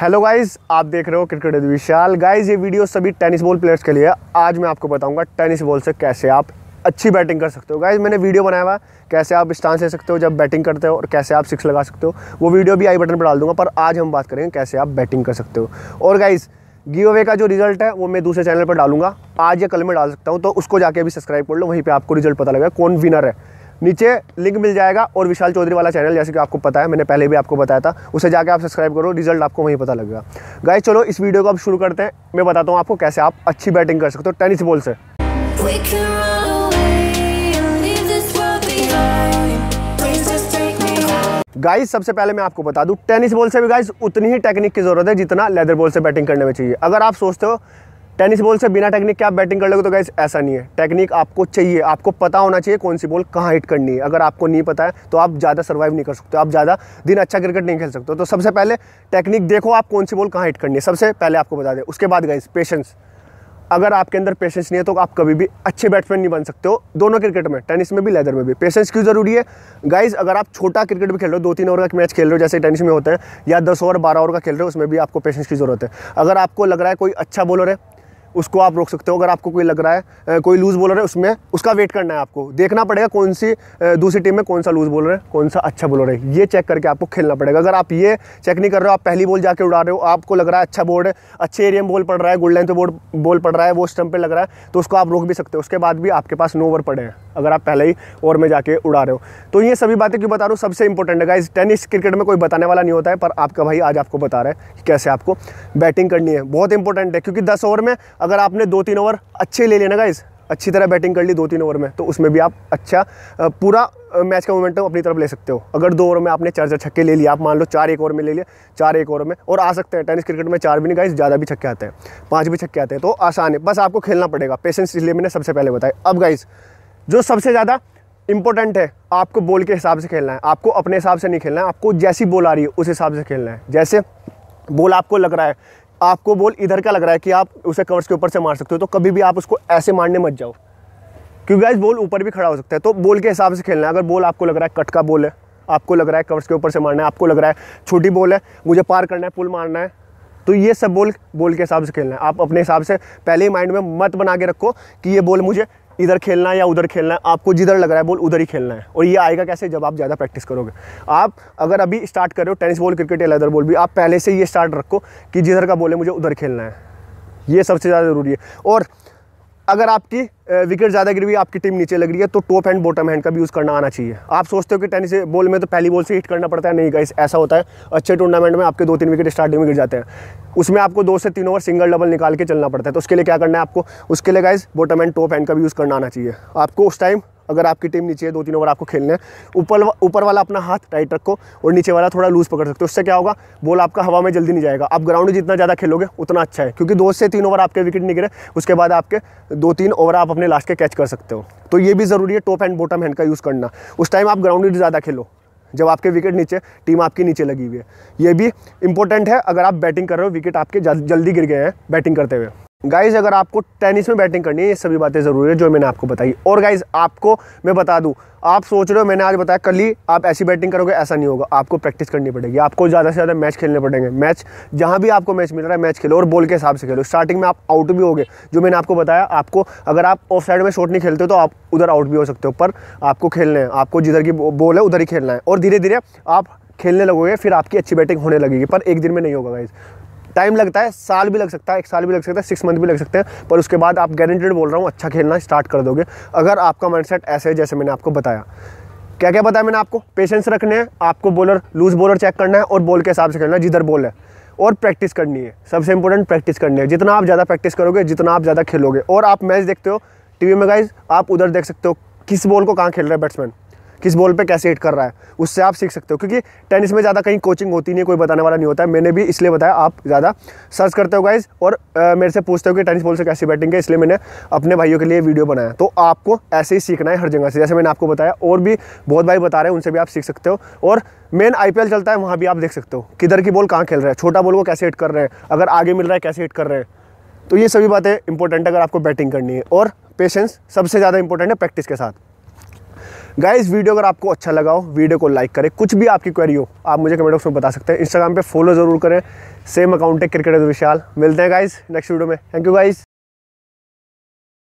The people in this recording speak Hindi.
हेलो गाइस आप देख रहे हो क्रिकेट विशाल गाइस ये वीडियो सभी टेनिस बॉल प्लेयर्स के लिए है आज मैं आपको बताऊंगा टेनिस बॉल से कैसे आप अच्छी बैटिंग कर सकते हो गाइस मैंने वीडियो बनाया हुआ कैसे आप स्टांस ले सकते हो जब बैटिंग करते हो और कैसे आप सिक्स लगा सकते हो वो वीडियो भी आई बटन पर डाल दूंगा पर आज हम बात करेंगे कैसे आप बैटिंग कर सकते हो और गाइज़ गिव अवे का जो रिजल्ट है वो मैं दूसरे चैनल पर डालूंगा आज या कल में डाल सकता हूँ तो उसको जाके अभी सब्सक्राइब कर लो वहीं पर आपको रिजल्ट पता लगेगा कौन विनर है नीचे लिंक मिल जाएगा और विशाल चौधरी वाला चैनल जैसे कि आपको पता है मैंने पहले भी आपको बताया था उसे जाके आप सब्सक्राइब करो रिजल्ट आपको वहीं पता लगेगा गाइस चलो इस वीडियो को आप शुरू करते हैं मैं बताता हूँ आपको कैसे आप अच्छी बैटिंग कर सकते हो टेनिस बॉल से गाइस सबसे पहले मैं आपको बता दूं टेनिस बॉल से भी गाइस उतनी ही टेक्निक की ज़रूरत है जितना लेदर बॉल से बैटिंग करने में चाहिए अगर आप सोचते हो टेनिस बॉल से बिना टेक्निक के आप बैटिंग कर लोगे तो गैस ऐसा नहीं है टेक्निक आपको चाहिए आपको पता होना चाहिए कौन सी बॉल कहाँ हिट करनी है अगर आपको नहीं पता है तो आप ज़्यादा सर्वाइव नहीं कर सकते आप ज़्यादा दिन अच्छा क्रिकेट नहीं खेल सकते तो सबसे पहले टेक्निक देखो आप कौन सी बॉल कहाँ हिट करनी है सबसे पहले आपको बता दें उसके बाद गैस पेशेंस अगर आपके अंदर पेशेंस नहीं है तो आप कभी भी अच्छे बैट्समैन नहीं बन सकते हो दोनों क्रिकेट में टेनिस में भी लेदर में भी पेशेंस क्यों जरूरी है गाइज अगर आप छोटा क्रिकेट भी खेल रहे हो दो तीन ओवर का मैच खेल रहे हो जैसे टेनिस में होते हैं या दस ओवर बारह ओवर का खेल रहे हो उसमें भी आपको पेशेंस की जरूरत है अगर आपको लग रहा है कोई अच्छा बॉलर है उसको आप रोक सकते हो अगर आपको कोई लग रहा है कोई लूज़ बॉलर है उसमें उसका वेट करना है आपको देखना पड़ेगा कौन सी दूसरी टीम में कौन सा लूज़ बॉलर है कौन सा अच्छा बॉलर है ये चेक करके आपको खेलना पड़ेगा अगर आप ये चेक नहीं कर रहे हो आप पहली बॉल जाकर उड़ा रहे हो आपको लग रहा है अच्छा बोर्ड है अच्छे एरिया में बॉल पड़ रहा है गोल्ड लाइन बोर्ड बॉल पड़ रहा है वो स्टम्प पर लग रहा है तो उसको आप रोक भी सकते हो उसके बाद भी आपके पास नो ओवर पड़े हैं अगर आप पहले ही ओवर में जाके उड़ा रहे हो तो ये सभी बातें क्यों बता रहा हूँ सबसे इंपॉर्टेंट है गाइज टेनिस क्रिकेट में कोई बताने वाला नहीं होता है पर आपका भाई आज आपको बता रहा है कि कैसे आपको बैटिंग करनी है बहुत इंपॉर्टेंट है क्योंकि दस ओवर में अगर आपने दो तीन ओवर अच्छे ले लेना गाइज़ अच्छी तरह बैटिंग कर ली दो तीन ओवर में तो उसमें भी आप अच्छा पूरा मैच का मोमेंटम अपनी तरफ ले सकते हो अगर दो ओवर में आपने चार चार छक्के ले लिए आप मान लो चार एक ओवर में ले लिया चार एक ओवर में और आ सकते हैं टेनिस क्रिकेट में चार भी नहीं गाइस ज़्यादा भी छक्के आते हैं पाँच भी छक्के आते हैं तो आसान है बस आपको खेलना पड़ेगा पेशेंस इसलिए मैंने सबसे पहले बताया अब गाइज़ जो सबसे ज़्यादा इंपॉर्टेंट है आपको बॉल के हिसाब से खेलना है आपको अपने हिसाब से नहीं खेलना है आपको जैसी बॉल आ रही है उस हिसाब से खेलना है जैसे बॉल आपको लग रहा है आपको बॉल इधर का लग रहा है कि आप उसे कवर्स के ऊपर से मार सकते हो तो कभी भी आप उसको ऐसे मारने मत जाओ क्योंकि गाइज बॉल ऊपर भी खड़ा हो सकता है तो बॉल के हिसाब से खेलना है अगर बॉल आपको लग रहा है कट का बॉल है आपको लग रहा है कवर्स के ऊपर से मारना है आपको लग रहा है छोटी बॉल है मुझे पार करना है पुल मारना है तो ये सब बॉल बॉल के हिसाब से खेलना है आप अपने हिसाब से पहले ही माइंड में मत बना के रखो कि ये बॉल मुझे इधर खेलना है या उधर खेलना है आपको जिधर लग रहा है बॉल उधर ही खेलना है और ये आएगा कैसे जब आप ज़्यादा प्रैक्टिस करोगे आप अगर अभी स्टार्ट कर रहे हो टेनिस बॉल क्रिकेट या लेदर बॉल भी आप पहले से ये स्टार्ट रखो कि जिधर का बॉल है मुझे उधर खेलना है ये सबसे ज़्यादा ज़रूरी है और अगर आपकी विकेट ज़्यादा गिर हुई आपकी टीम नीचे लग रही है तो टॉप हैंड बॉटम हैंड का भी यूज़ करना आना चाहिए आप सोचते हो कि टेनिस बॉल में तो पहली बॉल से हिट करना पड़ता है नहीं गाइस ऐसा होता है अच्छे टूर्नामेंट में आपके दो तीन विकेट स्टार्टिंग में गिर जाते हैं उसमें आपको दो से तीन ओवर सिंगल डबल निकाल के चलना पड़ता है तो उसके लिए क्या करना है आपको उसके लिए guys bottom hand top hand का भी यूज़ करना आना चाहिए आपको उस टाइम अगर आपकी टीम नीचे है दो तीन ओवर आपको खेलने हैं ऊपर ऊपर वाला अपना हाथ टाइट रखो और नीचे वाला थोड़ा लूज पकड़ सकते हो उससे क्या होगा बॉल आपका हवा में जल्दी नहीं जाएगा आप ग्राउंड जितना ज़्यादा खेलोगे उतना अच्छा है क्योंकि दो से तीन ओवर आपके विकेट नहीं गिरे उसके बाद आपके दो तीन ओवर आप अपने लास्ट के कैच कर सकते हो तो ये भी ज़रूरी है टॉप एंड बॉटम हैंड का यूज़ करना उस टाइम आप ग्राउंड ज़्यादा खेलो जब आपके विकेट नीचे टीम आपकी नीचे लगी हुई है ये भी इंपॉर्टेंट है अगर आप बैटिंग कर रहे हो विकेट आपके जल्दी गिर गए हैं बैटिंग करते हुए गाइज अगर आपको टेनिस में बैटिंग करनी है ये सभी बातें ज़रूरी है जो मैंने आपको बताई और गाइज आपको मैं बता दूं आप सोच रहे हो मैंने आज बताया कल ही आप ऐसी बैटिंग करोगे ऐसा नहीं होगा आपको प्रैक्टिस करनी पड़ेगी आपको ज़्यादा से ज़्यादा मैच खेलने पड़ेंगे मैच जहाँ भी आपको मैच मिल रहा है मैच खेलो और बॉल के हिसाब से खेलो स्टार्टिंग में आप आउट भी गए जो मैंने आपको बताया आपको अगर आप ऑफ साइड में शॉट नहीं खेलते हो तो आप उधर आउट भी हो सकते हो पर आपको खेलना है आपको जिधर की बॉल है उधर ही खेलना है और धीरे धीरे आप खेलने लगोगे फिर आपकी अच्छी बैटिंग होने लगेगी पर एक दिन में नहीं होगा गाइज़ टाइम लगता है साल भी लग सकता है एक साल भी लग सकता है सिक्स मंथ भी लग सकते हैं पर उसके बाद आप गारंटेड बोल रहा हूँ अच्छा खेलना स्टार्ट कर दोगे अगर आपका माइंड ऐसे है जैसे मैंने आपको बताया क्या क्या बताया मैंने आपको पेशेंस रखने हैं आपको बॉलर लूज बॉलर चेक करना है और बॉल के हिसाब से खेलना है जिधर बॉल है और प्रैक्टिस करनी है सबसे इंपॉर्टेंट प्रैक्टिस करनी है जितना आप ज़्यादा प्रैक्टिस करोगे जितना आप ज़्यादा खेलोगे और आप मैच देखते हो टीवी में गाइज आप उधर देख सकते हो किस बॉल को कहाँ खेल रहे हैं बैट्समैन किस बॉल पे कैसे हिट कर रहा है उससे आप सीख सकते हो क्योंकि टेनिस में ज़्यादा कहीं कोचिंग होती नहीं कोई बताने वाला नहीं होता है मैंने भी इसलिए बताया आप ज़्यादा सर्च करते हो गाइज और आ, मेरे से पूछते हो कि टेनिस बॉल से कैसे बैटिंग है इसलिए मैंने अपने भाइयों के लिए वीडियो बनाया तो आपको ऐसे ही सीखना है हर जगह से जैसे मैंने आपको बताया और भी बहुत भाई बता रहे हैं उनसे भी आप सीख सकते हो और मेन आई चलता है वहाँ भी आप देख सकते हो किधर की बॉल कहाँ खेल रहा है छोटा बॉल को कैसे हिट कर रहे हैं अगर आगे मिल रहा है कैसे हिट कर रहे हैं तो ये सभी बातें इंपॉर्टेंट है अगर आपको बैटिंग करनी है और पेशेंस सबसे ज़्यादा इंपॉर्टेंट है प्रैक्टिस के साथ गाइज वीडियो अगर आपको अच्छा लगा हो वीडियो को लाइक करें कुछ भी आपकी क्वेरी हो आप मुझे कमेंट बॉक्स में बता सकते हैं इंस्टाग्राम पे फॉलो जरूर करें सेम अकाउंट है क्रिकेट विशाल मिलते हैं गाइज नेक्स्ट वीडियो में थैंक यू गाइज